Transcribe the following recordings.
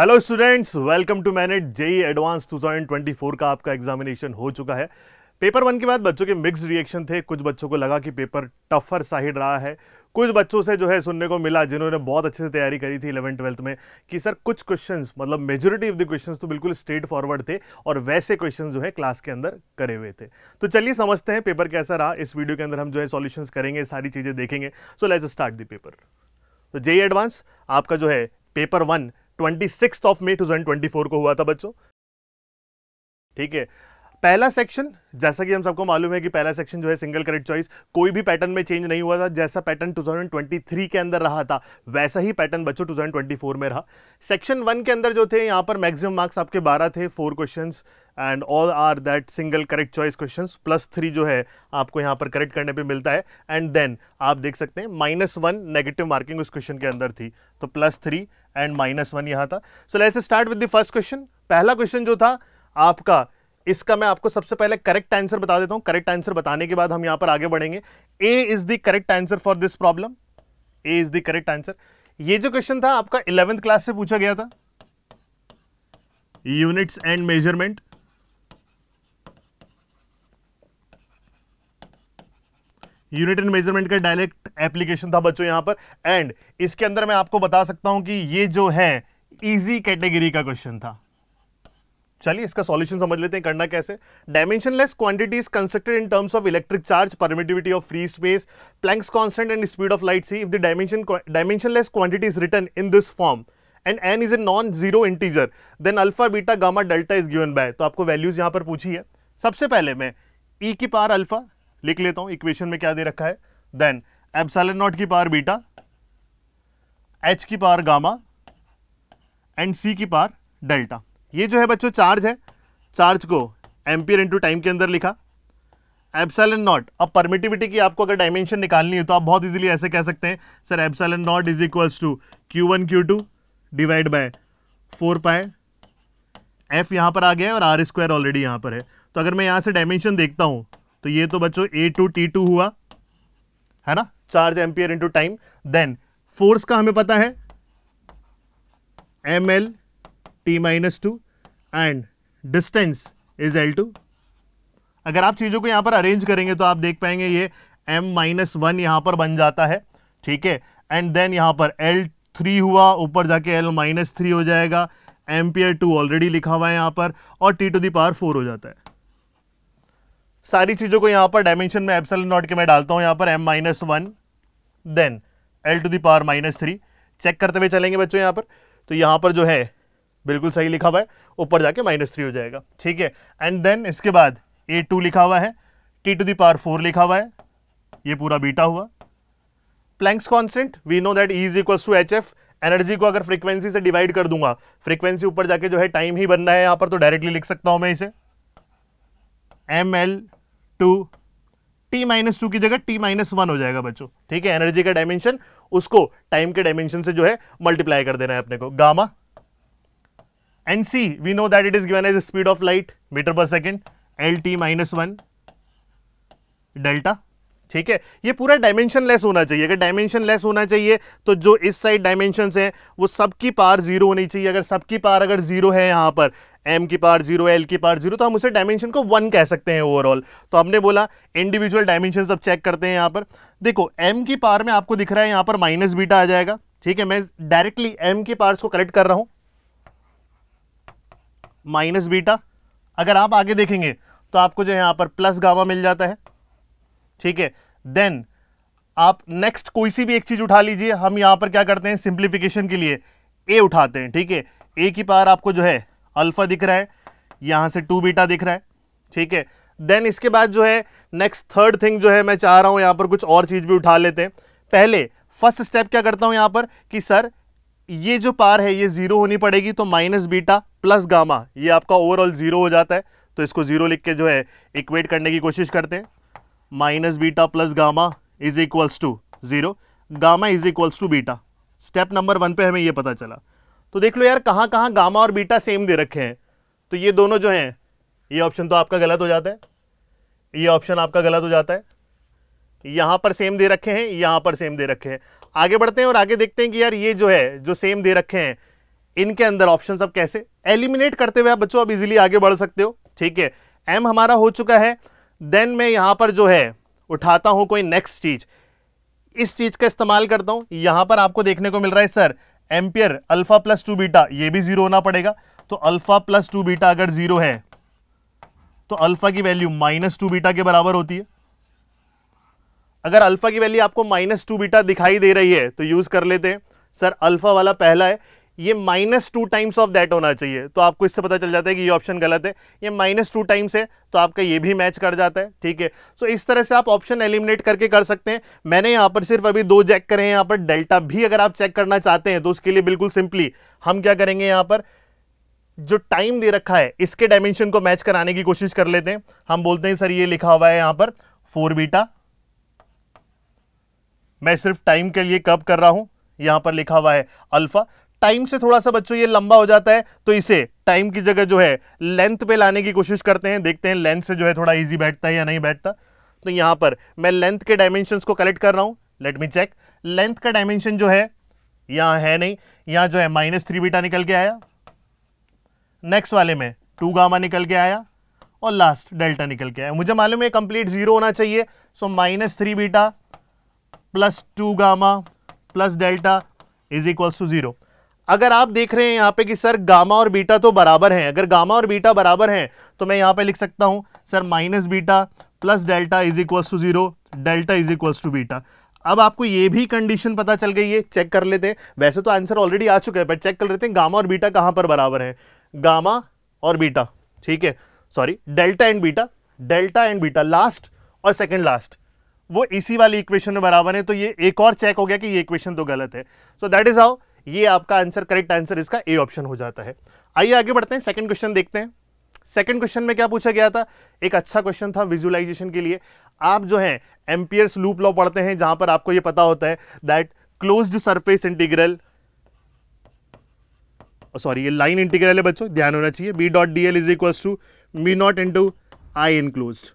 hello students welcome to मैनेट JEE advance 2024 का आपका एग्जामिनेशन हो चुका है पेपर वन के बाद बच्चों के मिक्स रिएक्शन थे कुछ बच्चों को लगा कि पेपर टफर साइड रहा है कुछ बच्चों से जो है सुनने को मिला जिन्होंने बहुत अच्छे से तैयारी करी थी इलेवन ट्वेल्थ में कि सर कुछ क्वेश्चंस मतलब मेजोरिटी ऑफ द क्वेश्चंस तो बिल्कुल स्ट्रेट फॉरवर्ड थे और वैसे क्वेश्चंस जो है क्लास के अंदर करे हुए थे तो चलिए समझते हैं पेपर कैसा रहा इस वीडियो के अंदर हम जो है सोल्यूशन करेंगे सारी चीज़ें देखेंगे so let's start the paper तो जेई एडवांस e आपका जो है paper one twenty of May two को हुआ था बच्चों ठीक है पहला सेक्शन जैसा कि हम सबको मालूम है कि पहला सेक्शन जो है सिंगल करेक्ट चॉइस कोई भी पैटर्न में चेंज नहीं हुआ था जैसा पैटर्न 2023 के अंदर रहा था वैसा ही पैटर्न बच्चों 2024 में रहा सेक्शन वन के अंदर जो थे यहाँ पर मैक्सिमम मार्क्स आपके 12 थे four questions and all are that single correct choice question plus three जो है आपको यहाँ पर करेक्ट करने पर मिलता है एंड देन आप देख सकते हैं माइनस वन नेगेटिव मार्किंग उस क्वेश्चन के अंदर थी तो plus three and minus one यहाँ था so let's start with the first question पहला क्वेश्चन जो था आपका इसका मैं आपको सबसे पहले करेक्ट आंसर बता देता हूं करेक्ट आंसर बताने के बाद हम यहां पर आगे बढ़ेंगे A is the correct answer for this problem A is the correct answer ये जो क्वेश्चन था आपका इलेवेंथ क्लास से पूछा गया था units and measurement unit and measurement का डायरेक्ट एप्लीकेशन था बच्चों यहां पर एंड इसके अंदर मैं आपको बता सकता हूं कि ये जो है इजी कैटेगरी का क्वेश्चन था चलिए इसका सॉल्यूशन समझ लेते हैं करना कैसे dimensionless quantities constructed in terms of electric charge permittivity of free space Planck's constant and speed of light c if the dimension dimensionless quantity is written in this form and n is a non zero integer then alpha beta gamma delta is given by तो आपको values यहाँ पर पूछी है सबसे पहले मैं ई e की पार अल्फा लिख लेता हूँ इक्वेशन में क्या दे रखा है देन एब्सालन नॉट की पार बीटा एच की पार गामा एंड सी की पार डेल्टा ये जो है बच्चों चार्ज है चार्ज को एम्पियर इंटू टाइम के अंदर लिखा एन नॉट अब परमिटिविटी की आपको अगर डायमेंशन निकालनी है तो आप बहुत इजीली ऐसे कह सकते हैं sir epsilon not is equals to q one q two divide by four pi f यहाँ पर आ गया है और आर स्क्वायर ऑलरेडी यहाँ पर है तो अगर मैं यहाँ से डायमेंशन देखता हूँ तो ये तो बच्चों ए टू टी टू हुआ है ना charge ampere into time then force का हमें पता है M L T minus two and distance is L two अगर आप चीज़ों को यहां पर अरेंज करेंगे तो आप देख पाएंगे ये एम माइनस वन यहां पर बन जाता है ठीक है एंड देन यहां पर एल थ्री हुआ ऊपर जाके एल माइनस थ्री हो जाएगा एम्पियर टू ऑलरेडी लिखा हुआ है यहां पर और T to the power four हो जाता है सारी चीज़ों को यहां पर डायमेंशन में एप्सल नॉट के मैं डालता हूँ यहाँ पर M minus one then L to the power minus three check करते हुए चलेंगे बच्चों यहाँ पर तो यहां पर जो है बिल्कुल सही लिखा हुआ है ऊपर जाके माइनस थ्री हो जाएगा ठीक है एंड देन इसके बाद ए टू लिखा हुआ है टी टू दावर फोर लिखा हुआ है ये पूरा बीटा हुआ Planck's constant we know that is equals to h f energy को अगर फ्रीक्वेंसी से डिवाइड कर दूंगा फ्रीक्वेंसी ऊपर जाके जो है टाइम ही बनना है यहां पर तो डायरेक्टली लिख सकता हूं मैं इसे M L two T minus two की जगह टी माइनस वन हो जाएगा बच्चों ठीक है एनर्जी का डायमेंशन उसको टाइम के डायमेंशन से जो है मल्टीप्लाई कर देना है अपने को gamma and c we know that it is given as the speed of light meter per second T minus one delta ठीक है ये पूरा डायमेंशन लेस होना चाहिए अगर डायमेंशन लेस होना चाहिए तो जो इस साइड डायमेंशन है वो सबकी पार जीरो होनी चाहिए अगर सबकी पार अगर जीरो है यहां पर एम की पार जीरो एल की पार जीरो तो हम उसे डायमेंशन को वन कह सकते हैं ओवरऑल तो हमने बोला इंडिविजुअल डायमेंशन अब चेक करते हैं यहां पर देखो एम की पार में आपको दिख रहा है यहां पर माइनस बीटा आ जाएगा ठीक है मैं डायरेक्टली एम की पार्स को कलेक्ट कर रहा हूं माइनस बीटा अगर आप आगे देखेंगे तो आपको जो यहाँ पर प्लस गावा मिल जाता है ठीक है देन आप नेक्स्ट कोई सी भी एक चीज़ उठा लीजिए हम यहाँ पर क्या करते हैं सिंप्लीफिकेशन के लिए ए उठाते हैं ठीक है ए की पार आपको जो है अल्फ़ा दिख रहा है यहाँ से टू बीटा दिख रहा है ठीक है देन इसके बाद जो है नेक्स्ट थर्ड थिंग जो है मैं चाह रहा हूँ यहाँ पर कुछ और चीज़ भी उठा लेते हैं पहले फर्स्ट स्टेप क्या करता हूँ यहाँ पर कि सर ये जो पार है ये जीरो होनी पड़ेगी तो माइनस बीटा प्लस गामा ये आपका ओवरऑल जीरो हो जाता है तो इसको जीरो लिख के जो है इक्वेट करने की कोशिश करते हैं minus beta plus gamma is equals to zero gamma is equals to beta step number one पे हमें ये पता चला तो देख लो यार कहाँ कहाँ गामा और बीटा सेम दे रखे हैं तो ये दोनों जो हैं ये ऑप्शन तो आपका गलत हो जाता है ये ऑप्शन आपका गलत हो जाता है यहाँ पर सेम दे रखे हैं यहाँ पर सेम दे रखे हैं आगे बढ़ते हैं और आगे देखते हैं कि यार ये जो है जो सेम दे रखे हैं इनके अंदर ऑप्शन अब कैसे एलिमिनेट करते हुए आप बच्चों आप इजिली आगे बढ़ सकते हो ठीक है एम हमारा हो चुका है देन मैं यहां पर जो है उठाता हूं कोई नेक्स्ट चीज इस चीज का इस्तेमाल करता हूं यहां पर आपको देखने को मिल रहा है sir ampere alpha plus two beta ये भी जीरो होना पड़ेगा तो अल्फा प्लस टू बीटा अगर जीरो है तो अल्फा की वैल्यू माइनस टू बीटा के बराबर होती है अगर अल्फा की वैल्यू आपको माइनस टू बीटा दिखाई दे रही है तो यूज़ कर लेते हैं सर अल्फा वाला पहला है ये minus two times of that होना चाहिए तो आपको इससे पता चल जाता है कि ये ऑप्शन गलत है ये माइनस टू टाइम्स है तो आपका ये भी मैच कर जाता है ठीक है सो इस तरह से आप ऑप्शन एलिमिनेट करके कर सकते हैं मैंने यहाँ पर सिर्फ अभी दो चेक करे हैं यहाँ पर डेल्टा भी अगर आप चेक करना चाहते हैं तो उसके लिए बिल्कुल सिंपली हम क्या करेंगे यहाँ पर जो टाइम दे रखा है इसके डायमेंशन को मैच कराने की कोशिश कर लेते हैं हम बोलते हैं सर ये लिखा हुआ है यहाँ पर फोर बीटा मैं सिर्फ टाइम के लिए कब कर रहा हूं यहां पर लिखा हुआ है अल्फा टाइम से थोड़ा सा बच्चों ये लंबा हो जाता है तो इसे टाइम की जगह जो है लेंथ पे लाने की कोशिश करते हैं देखते हैं लेंथ से जो है थोड़ा इजी बैठता है या नहीं बैठता तो यहां पर मैं लेंथ के डायमेंशन को कलेक्ट कर रहा हूं लेट मी चेक लेंथ का डायमेंशन जो है यहां है नहीं यहां जो है माइनस थ्री बीटा निकल के आया नेक्स्ट वाले में टू गामा निकल के आया और लास्ट डेल्टा निकल के आया मुझे मालूम है कंप्लीट जीरो होना चाहिए so minus three beta plus two gamma plus delta is equals to zero अगर आप देख रहे हैं यहां पे कि सर गामा और बीटा तो बराबर हैं अगर गामा और बीटा बराबर हैं तो मैं यहां पे लिख सकता हूं sir minus beta plus delta is equals to zero delta is equals to beta अब आपको ये भी कंडीशन पता चल गई है चेक कर लेते हैं वैसे तो आंसर ऑलरेडी आ चुका है पर चेक कर लेते हैं गामा और बीटा कहाँ पर बराबर है गामा और बीटा ठीक है sorry delta and beta delta and beta last और सेकेंड लास्ट वो इसी वाली इक्वेशन में बराबर है तो ये एक और चेक हो गया कि ये इक्वेशन तो गलत है सो दैट इज हाउ ये आपका आंसर करेक्ट आंसर इसका ए ऑप्शन हो जाता है आइए आगे बढ़ते हैं सेकंड क्वेश्चन देखते हैं सेकंड क्वेश्चन में क्या पूछा गया था एक अच्छा क्वेश्चन था विजुअलाइजेशन के लिए आप जो है एम्पियर्स लूप लॉ पढ़ते हैं जहां पर आपको यह पता होता है that close surface integral sorry ये लाइन इंटीग्रल है बच्चों ध्यान होना चाहिए B dot d l is equal to mu not into I enclose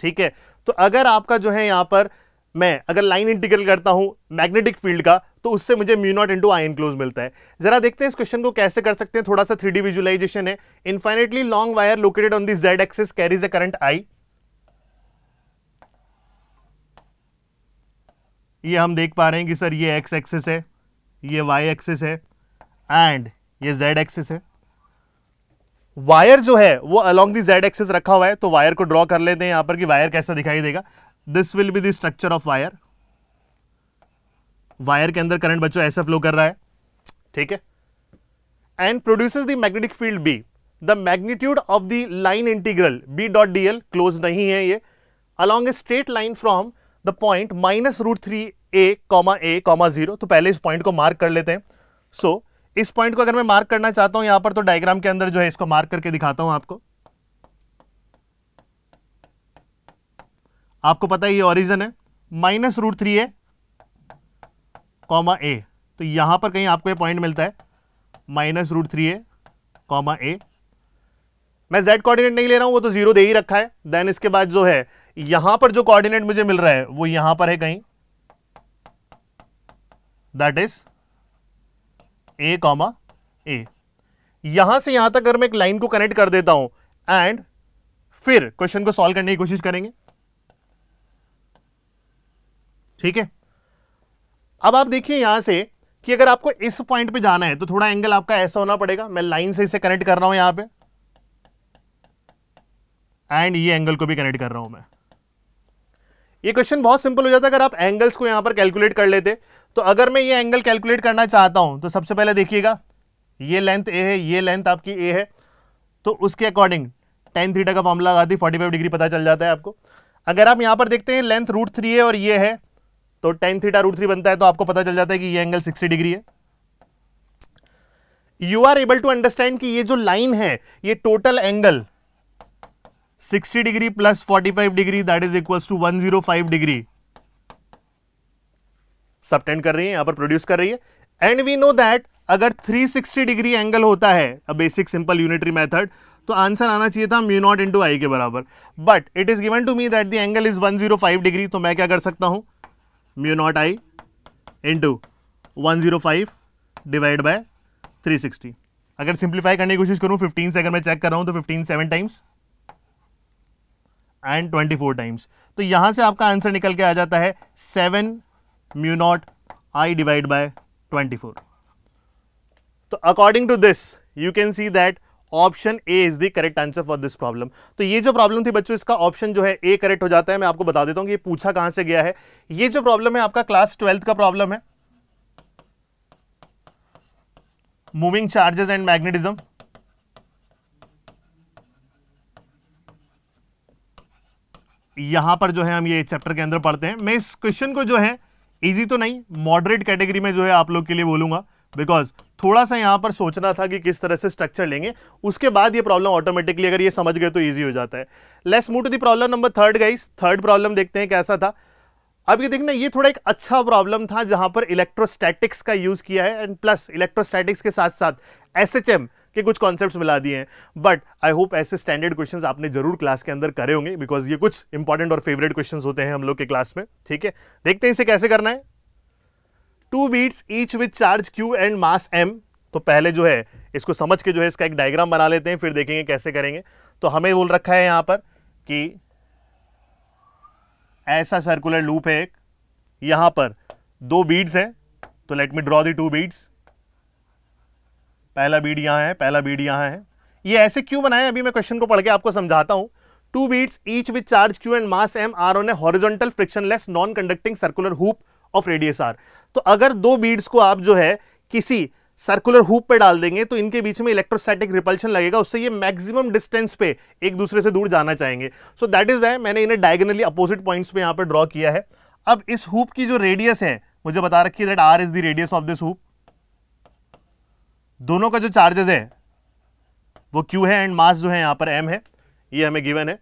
ठीक है तो अगर आपका जो है यहां पर मैं अगर लाइन इंटीग्रल करता हूं मैग्नेटिक फील्ड का तो उससे मुझे mu not into I enclose मिलता है जरा देखते हैं इस क्वेश्चन को कैसे कर सकते हैं थोड़ा सा थ्री विजुअलाइजेशन है infinitely long wire located on this z axis carries a current I ये हम देख पा रहे हैं कि सर ये एक्स एक्सेस है ये वाई एक्सेस है एंड ये जेड एक्सेस है वायर जो है वो अलॉन्ग दी जेड एक्सेस रखा हुआ है तो वायर को ड्रॉ कर लेते हैं यहां पर कि वायर कैसा दिखाई देगा this will be the structure of wire wire के अंदर करंट बच्चों ऐसा फ्लो कर रहा है ठीक है and produces the magnetic field B the magnitude of the line integral B dot d l close नहीं है ये along a straight line from the point minus root three a comma a comma zero तो पहले इस point को mark कर लेते हैं सो so, इस पॉइंट को अगर मैं मार्क करना चाहता हूं यहां पर तो डायग्राम के अंदर जो है इसको मार्क करके दिखाता हूं आपको आपको पता है ये ओरिजन है minus root three a comma a तो यहां पर कहीं आपको ये पॉइंट मिलता है minus root three a comma a मैं जेड कोऑर्डिनेट नहीं ले रहा हूं वो तो जीरो दे ही रखा है देन इसके बाद जो है यहां पर जो कोऑर्डिनेट मुझे मिल रहा है वो यहां पर है कहीं that is a comma a यहां से यहां तक अगर मैं एक लाइन को कनेक्ट कर देता हूं एंड फिर क्वेश्चन को सॉल्व करने की कोशिश करेंगे ठीक है अब आप देखिए यहां से कि अगर आपको इस पॉइंट पे जाना है तो थोड़ा एंगल आपका ऐसा होना पड़ेगा मैं लाइन से इसे कनेक्ट कर रहा हूं यहां पे एंड ये एंगल को भी कनेक्ट कर रहा हूं मैं ये क्वेश्चन बहुत सिंपल हो जाता है अगर आप एंगल्स को यहां पर कैलकुलेट कर लेते तो अगर मैं ये एंगल कैलकुलेट करना चाहता हूं तो सबसे पहले देखिएगा ये लेंथ ए है ये लेंथ आपकी ए है तो उसके अकॉर्डिंग टेन थीटा का फॉर्मूला लगा दी फोर्टी फाइव डिग्री पता चल जाता है आपको अगर आप यहां पर देखते हैं लेंथ रूट थ्री है और ये है तो टेन थीटा रूट थ्री बनता है तो आपको पता चल जाता है कि ये एंगल सिक्सटी डिग्री है you are able to understand कि ये जो लाइन है ये total angle 60 degree plus 45 degree that is equals to 105 degree subtend कर रही है यहां पर प्रोड्यूस कर रही है एंड वी नो दैट अगर 360 डिग्री एंगल होता है uh basic simple unitary method तो आंसर आना चाहिए था म्यू नॉट इंटू आई के बराबर but it is given to me that the angle is 105 degree तो मैं क्या कर सकता हूं mu not I into one zero five divide by three sixty अगर सिंप्लीफाई करने की कोशिश करूं फिफ्टीन से अगर मैं चेक कर रहा हूं तो fifteen seven times and 24 times तो यहां से आपका आंसर निकल के आ जाता है seven mu not I divide by 24 तो according to this you can see that option A is the correct answer for this problem तो ये जो प्रॉब्लम थी बच्चों इसका ऑप्शन जो है ए करेक्ट हो जाता है मैं आपको बता देता हूं कि ये पूछा कहां से गया है ये जो प्रॉब्लम है आपका क्लास ट्वेल्थ का प्रॉब्लम है मूविंग चार्जेस एंड मैग्नेटिज्म यहां पर जो है हम ये चैप्टर के अंदर पढ़ते हैं मैं इस क्वेश्चन को जो है ईजी तो नहीं मॉडरेट कैटेगरी में जो है आप लोग के लिए बोलूंगा बिकॉज थोड़ा सा यहां पर सोचना था कि किस तरह से स्ट्रक्चर लेंगे उसके बाद ये प्रॉब्लम ऑटोमेटिकली अगर ये समझ गए तो ईजी हो जाता है let's move to the problem number third guys third problem देखते हैं कैसा था अब ये देखना ये थोड़ा एक अच्छा प्रॉब्लम था जहां पर इलेक्ट्रोस्टैटिक्स का यूज किया है एंड प्लस इलेक्ट्रोस्टैटिक्स के साथ साथ एस के कुछ कॉन्सेप्ट मिला दिए हैं बट आई होप ऐसे स्टैंडर्ड क्वेश्चन आपने जरूर क्लास के अंदर करे होंगे बिकॉज ये कुछ इंपॉर्टेंट और फेवरेट क्वेश्चन होते हैं हम लोग के क्लास में ठीक है देखते हैं इसे कैसे करना है two beads each with charge q and mass m तो पहले जो है इसको समझ के जो है इसका एक डायग्राम बना लेते हैं फिर देखेंगे कैसे करेंगे तो हमें बोल रखा है यहां पर कि ऐसा सर्कुलर लूप है एक यहां पर दो बीड्स हैं तो let me draw the two beads पहला बीड यहाँ है पहला बीड यहाँ है ये ऐसे क्यों बनाए अभी मैं क्वेश्चन को पढ़ के आपको समझाता हूँ two beads each with charge q and mass m are on a horizontal frictionless non conducting circular hoop of radius R तो अगर दो बीड्स को आप जो है किसी सर्कुलर हुप पे डाल देंगे तो इनके बीच में इलेक्ट्रोस्टैटिक रिपल्शन लगेगा उससे ये मैक्सिमम डिस्टेंस पे एक दूसरे से दूर जाना चाहेंगे सो दैट इज वाई मैंने इन्हें डायगनली अपोजिट पॉइंट्स पे यहाँ पे ड्रॉ किया है अब इस हुप की जो रेडियस है मुझे बता रखी है that R is the radius of this hoop दोनों का जो चार्जेस है वो क्यू है एंड मास मतलब जो है यहाँ पर एम है ये हमें गिवन है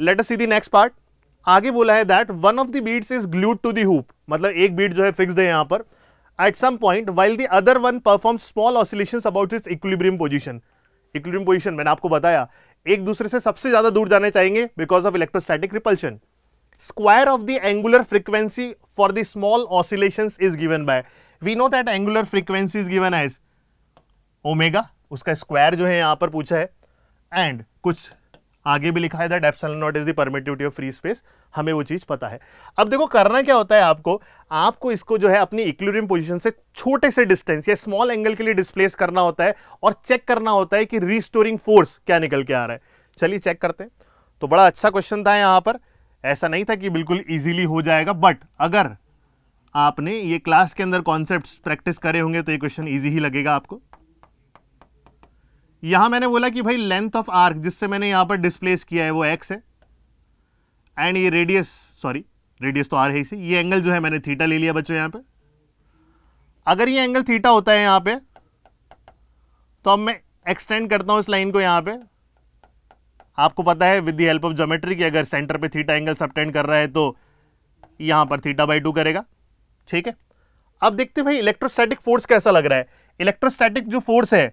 let us see the next part आगे बोला है that one of the beads is glued to the hoop मतलब एक बीट जो है फिक्स्ड है यहाँ पर at some point while the other one perform small oscillation about its equilibrium position equilibrium position मैंने आपको बताया एक दूसरे से सबसे ज्यादा दूर जाने चाहेंगे because of electrostatic repulsion square of the angular frequency for the small oscillation is given by we know that angular frequency is given as omega उसका स्क्वायर जो है यहाँ पर पूछा है एंड कुछ आगे भी लिखा है that epsilon not is the permittivity of free space हमें वो चीज़ पता है अब देखो करना क्या होता है आपको आपको इसको जो है अपनी इक्विलिब्रियम पोजीशन से छोटे से डिस्टेंस या स्मॉल एंगल के लिए डिस्प्लेस करना होता है और चेक करना होता है कि रिस्टोरिंग फोर्स क्या निकल के आ रहा है चलिए चेक करते हैं तो बड़ा अच्छा क्वेश्चन था यहाँ पर ऐसा नहीं था कि बिल्कुल ईजिली हो जाएगा बट अगर आपने ये क्लास के अंदर कॉन्सेप्ट प्रैक्टिस करे होंगे तो ये क्वेश्चन ईजी ही लगेगा आपको यहां मैंने बोला कि भाई लेंथ ऑफ आर्क जिससे मैंने यहां पर डिस्प्लेस किया है वो एक्स है एंड ये रेडियस सॉरी रेडियस तो आर है इसे ये एंगल जो है मैंने थीटा ले लिया बच्चों यहां पे अगर ये एंगल थीटा होता है यहां पे तो अब मैं एक्सटेंड करता हूं इस लाइन को यहां पे आपको पता है with the help of geometry कि अगर सेंटर पे थीटा एंगल सबटेंड कर रहा है तो यहां पर थीटा बाई टू करेगा ठीक है अब देखते भाई इलेक्ट्रोस्टैटिक फोर्स कैसा लग रहा है इलेक्ट्रोस्टैटिक जो फोर्स है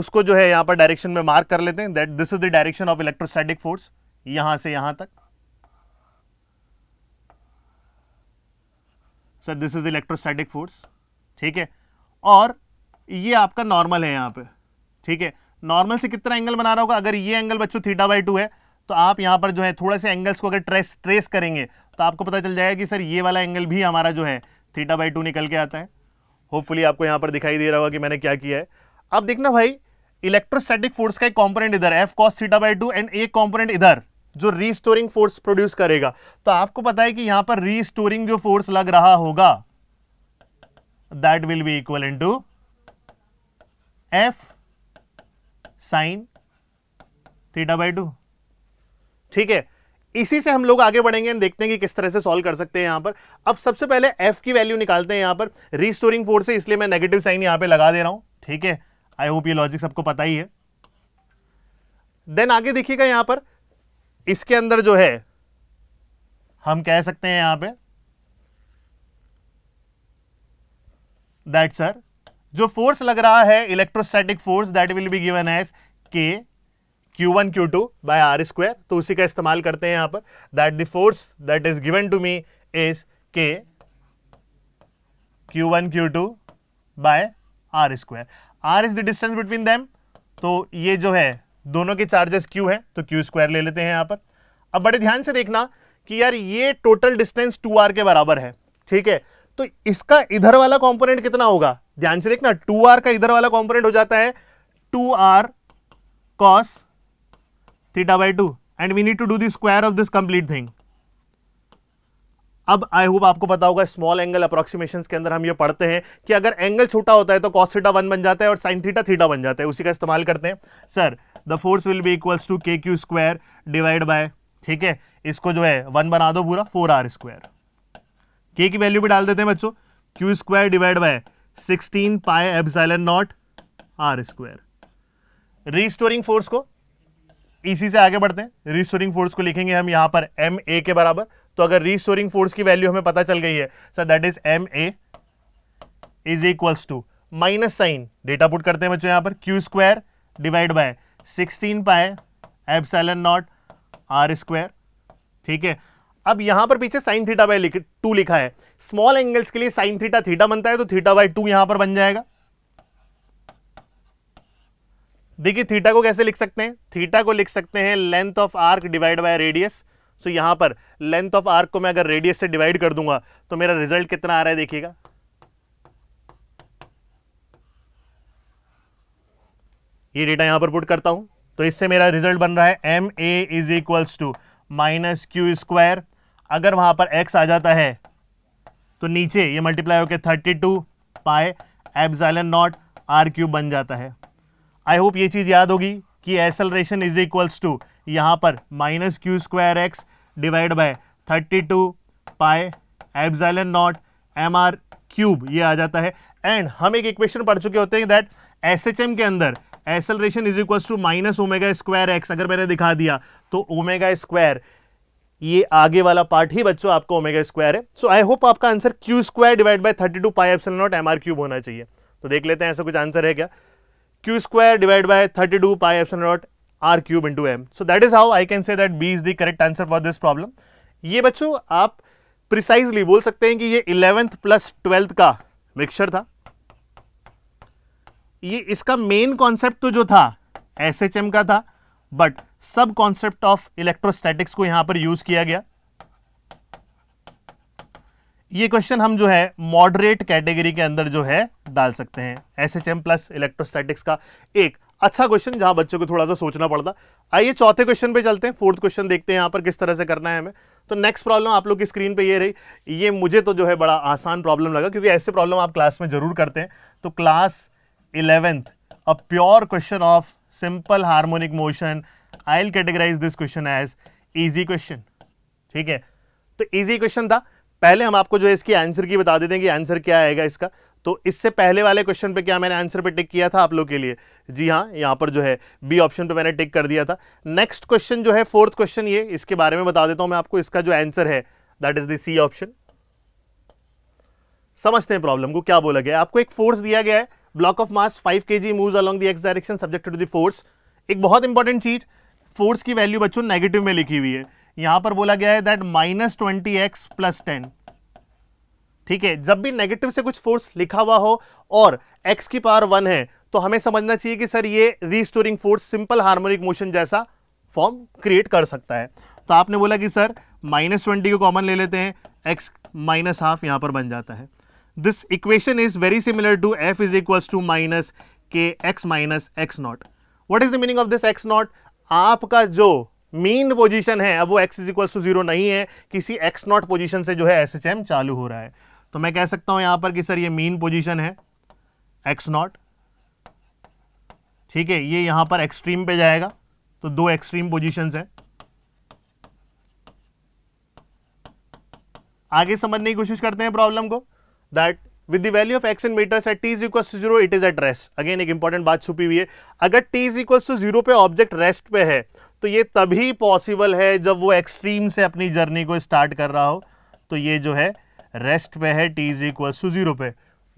उसको जो है यहां पर डायरेक्शन में मार्क कर लेते हैं that this is the direction of electrostatic force यहां से यहां तक sir this is electrostatic force ठीक है और ये आपका नॉर्मल है यहां पे ठीक है नॉर्मल से कितना एंगल बना रहा होगा अगर ये एंगल बच्चों थीटा बाई टू है तो आप यहाँ पर जो है थोड़े से एंगल्स को अगर ट्रेस ट्रेस करेंगे तो आपको पता चल जाएगा कि सर ये वाला एंगल भी हमारा जो है थीटा बाई टू निकल के आता है होपफुली आपको यहाँ पर दिखाई दे रहा होगा कि मैंने क्या किया है अब देखना भाई इलेक्ट्रोस्टैटिक फोर्स का एक कॉम्पोनेंट इधर F cos theta by two and एक कॉम्पोनेंट इधर जो रीस्टोरिंग फोर्स प्रोड्यूस करेगा तो आपको पता है कि यहां पर रीस्टोरिंग जो फोर्स लग रहा होगा that will be equal into F sine theta by two ठीक है इसी से हम लोग आगे बढ़ेंगे और देखते हैं कि किस तरह से सॉल्व कर सकते हैं यहां पर अब सबसे पहले एफ की वैल्यू निकालते हैं यहां पर रीस्टोरिंग फोर्स है इसलिए मैं नेगेटिव साइन यहां पे लगा दे रहा हूं ठीक है आई होप ये लॉजिक सबको पता ही है देन आगे देखिएगा यहां पर इसके अंदर जो है हम कह सकते हैं यहां पे दैट सर जो फोर्स लग रहा है electrostatic force that will be given as k q one q two by r square तो उसी का इस्तेमाल करते हैं यहां पर that the force that is given to me is k q one q two by r square r is the distance between them तो ये जो है दोनों के चार्जेस क्यू है तो क्यू स्क्वायर ले लेते हैं यहां पर अब बड़े ध्यान से देखना कि यार ये टोटल डिस्टेंस टू आर के बराबर है ठीक है तो इसका इधर वाला कॉम्पोनेंट कितना होगा ध्यान से देखना टू आर का इधर वाला कॉम्पोनेंट हो जाता है two R cos theta by two and we need to do the square of this complete thing अब आई होप आपको पता होगा स्मॉल एंगल अप्रोक्सीमेशन के अंदर हम ये पढ़ते हैं कि अगर एंगल छोटा होता है तो कॉस थीटा वन बन जाता है और साइन थीटा थीटा बन जाता है उसी का इस्तेमाल करते हैं sir the force will be equals to k q square divide by ठीक है इसको जो है वन बना दो पूरा फोर आर स्क्वायर के की वैल्यू भी डाल देते हैं बच्चों q square divide by sixteen pi epsilon not R square restoring force को इसी से आगे बढ़ते हैं रिस्टोरिंग फोर्स को लिखेंगे हम यहां पर एम ए के बराबर तो अगर रिस्टोरिंग फोर्स की वैल्यू हमें पता चल गई है sir that is m a is equals to minus sine theta put करते हैं बच्चों यहां पर q square divide by sixteen pi epsilon not R square ठीक है अब यहां पर पीछे साइन थीटा बाय टू लिखा है स्मॉल एंगल्स के लिए साइन थीटा थीटा बनता है तो थीटा बाय टू यहां पर बन जाएगा देखिए थीटा को कैसे लिख सकते हैं थीटा को लिख सकते हैं length of arc divide by radius so यहां पर लेंथ ऑफ आर्क को मैं अगर रेडियस से डिवाइड कर दूंगा तो मेरा रिजल्ट कितना आ रहा है देखिएगा ये डेटा यहां पर पुट करता हूं तो इससे मेरा रिजल्ट बन रहा है m a is equals to minus q square अगर वहां पर एक्स आ जाता है तो नीचे ये मल्टीप्लाई होकर थर्टी टू पाए एब्जाइलन नॉट आर क्यूब बन जाता है आई होप ये चीज़ याद होगी कि एसलरेशन इज इक्वल्स टू यहां पर minus q square x divide by thirty two pi epsilon not m R cube ये आ जाता है एंड हम एक इक्वेशन पढ़ चुके होते हैं दैट एस एच एम के अंदर acceleration is equals to minus omega square x अगर मैंने दिखा दिया तो ओमेगा स्क्वायर ये आगे वाला पार्ट ही बच्चों आपको ओमेगा स्क्वायर है सो आई होप आपका answer q square divide by thirty two pi epsilon not m R cube होना चाहिए तो देख लेते हैं ऐसा कुछ आंसर है क्या Q square divide by thirty two pi F not R cube into M so that is how I can say that B is the correct answer for this problem ये बच्चों आप प्रिसाइजली बोल सकते हैं कि ये इलेवेंथ प्लस ट्वेल्थ का mixture था ये इसका मेन कॉन्सेप्ट तो जो था एस का था बट सब कॉन्सेप्ट ऑफ इलेक्ट्रोस्टैटिक्स को यहां पर यूज किया गया ये क्वेश्चन हम जो है मॉडरेट कैटेगरी के अंदर जो है डाल सकते हैं S H M plus electrostatics का एक अच्छा क्वेश्चन जहां बच्चों को थोड़ा सा सोचना पड़ता आइए चौथे क्वेश्चन पे चलते हैं फोर्थ क्वेश्चन देखते हैं यहां पर किस तरह से करना है हमें तो नेक्स्ट प्रॉब्लम आप लोग की स्क्रीन पे ये रही ये मुझे तो जो है बड़ा आसान प्रॉब्लम लगा क्योंकि ऐसे प्रॉब्लम आप क्लास में जरूर करते हैं तो class eleventh a pure question of simple harmonic motion I will categorize this question as easy question ठीक है तो ईजी क्वेश्चन था पहले हम आपको जो है इसकी आंसर की बता देते हैं कि आंसर क्या आएगा इसका तो इससे पहले वाले क्वेश्चन पे क्या मैंने आंसर पे टिक किया था आप लोग के लिए जी हाँ यहाँ पर जो है बी ऑप्शन पे मैंने टिक कर दिया था नेक्स्ट क्वेश्चन जो है फोर्थ क्वेश्चन ये इसके बारे में बता देता हूँ मैं आपको इसका जो आंसर है दैट इज दी ऑप्शन समझते हैं प्रॉब्लम को क्या बोला गया आपको एक फोर्स दिया गया है block of mass five K G move along the X direction subject to the force एक बहुत इंपॉर्टेंट चीज फोर्स की वैल्यू बच्चों नेगेटिव में लिखी हुई है यहां पर बोला गया है that minus twenty X plus ten ठीक है जब भी नेगेटिव से कुछ फोर्स लिखा हुआ हो और एक्स की पावर वन है तो हमें समझना चाहिए कि सर ये restoring force simple harmonic motion जैसा फॉर्म क्रिएट कर सकता है तो आपने बोला कि सर माइनस ट्वेंटी को कॉमन ले लेते हैं एक्स माइनस हाफ यहां पर बन जाता है this equation is very similar to F is equal to minus K X minus X not what is the meaning of this X not आपका जो मीन पोजीशन है अब वो x is equal to zero नहीं है किसी x not position से जो है एस एच एम चालू हो रहा है तो मैं कह सकता हूं यहां पर कि सर ये मीन पोजीशन है एक्स नॉट ठीक है ये यहां पर एक्सट्रीम पे जाएगा तो दो एक्सट्रीम पोजिशन है आगे समझने की कोशिश करते हैं प्रॉब्लम को that with the value of X in meter at T is equal to zero it is at rest again एक इंपॉर्टेंट बात छुपी हुई है अगर T is equal to zero पे ऑब्जेक्ट रेस्ट पे है तो ये तभी पॉसिबल है जब वो एक्सट्रीम से अपनी जर्नी को स्टार्ट कर रहा हो तो ये जो है रेस्ट पे है T is equals to zero पे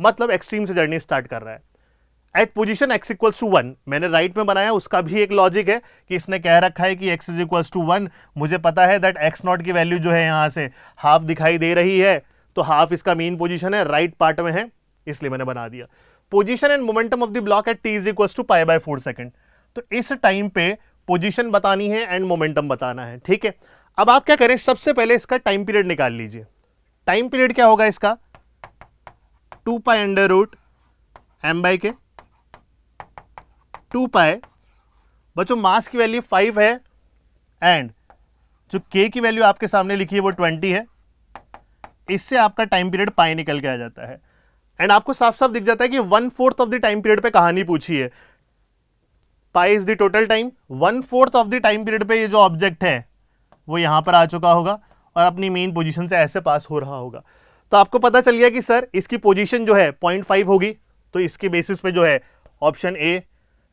मतलब एक्सट्रीम से जर्नी स्टार्ट कर रहा है at position X equals to one मैंने राइट right में बनाया उसका भी एक लॉजिक है कि इसने कह रखा है कि X is equals to one मुझे पता है दैट एक्स नॉट की वैल्यू जो है यहाँ से हाफ दिखाई दे रही है तो हाफ इसका मेन पोजिशन है राइट right पार्ट में है इसलिए मैंने बना दिया position and momentum of the block at T is equals to pi by four second तो इस टाइम पे पोजीशन बतानी है एंड मोमेंटम बताना है ठीक है अब आप क्या करें सबसे पहले इसका टाइम पीरियड निकाल लीजिए टाइम पीरियड क्या होगा इसका two pi under root M by K two pi बच्चों मास की वैल्यू फाइव है एंड जो के की वैल्यू आपके सामने लिखी है वो ट्वेंटी है इससे आपका टाइम पीरियड पाए निकल के आ जाता है एंड आपको साफ साफ दिख जाता है कि one fourth of the time period पे कहानी पूछी है pi is the total time one fourth of the time period पे ये जो ऑब्जेक्ट है वो यहां पर आ चुका होगा और अपनी मेन पोजीशन से ऐसे पास हो रहा होगा तो आपको पता चल गया कि सर इसकी पोजीशन जो है पॉइंट फाइव होगी तो इसके बेसिस पे जो है option A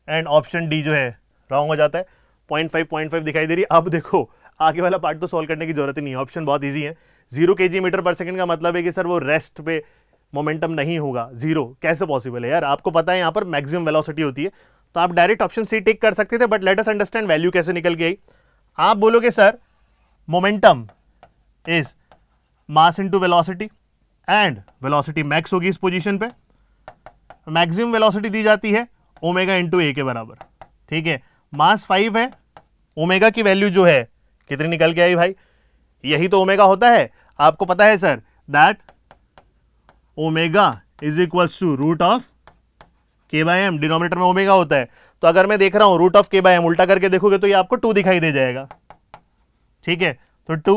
and option D जो है रॉन्ग हो जाता है पॉइंट फाइव पॉइंट फाइव दिखाई दे रही है अब देखो आगे वाला पार्ट तो सॉल्व करने की जरूरत ही नहीं है ऑप्शन बहुत ईजी है जीरो के मीटर पर सेकेंड का मतलब है कि सर वो रेस्ट पे मोमेंटम नहीं होगा जीरो कैसे पॉसिबल है यार आपको पता है यहाँ पर मैक्सिमम वेलोसिटी होती है तो आप डायरेक्ट ऑप्शन सी टिक कर सकते थे but let us understand value कैसे निकल गई आप बोलोगे sir momentum is mass into velocity and velocity max होगी इस पोजीशन पे मैक्सिमम वेलोसिटी दी जाती है ओमेगा इंटू ए के बराबर ठीक है मास फाइव है ओमेगा की वैल्यू जो है कितनी निकल के आई भाई यही तो ओमेगा होता है आपको पता है sir that omega is equals to root of K by M denominator में ओमेगा होता है तो अगर मैं देख रहा हूं root of K by M उल्टा करके देखोगे तो ये आपको टू दिखाई दे जाएगा ठीक है तो टू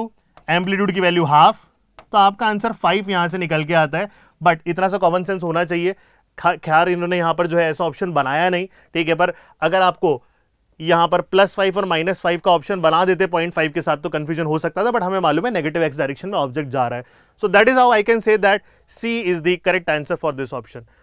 एम्पलीट्यूड की वैल्यू हाफ तो आपका आंसर फाइव यहां से निकल के आता है बट इतना सा कॉमन सेंस होना चाहिए खैर इन्होंने यहां पर जो है ऐसा ऑप्शन बनाया नहीं ठीक है पर अगर आपको यहां पर प्लस फाइव और माइनस फाइव का ऑप्शन बना देते पॉइंट फाइव के साथ तो कंफ्यूजन हो सकता था बट हमें मालूम है नेगेटिव एक्स डायरेक्शन में ऑब्जेक्ट जा रहा है so that is how I can say that C is the correct answer for this option